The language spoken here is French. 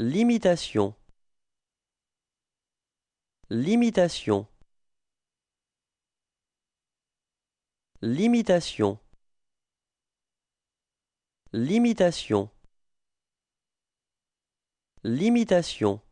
Limitation. Limitation. Limitation. Limitation. Limitation.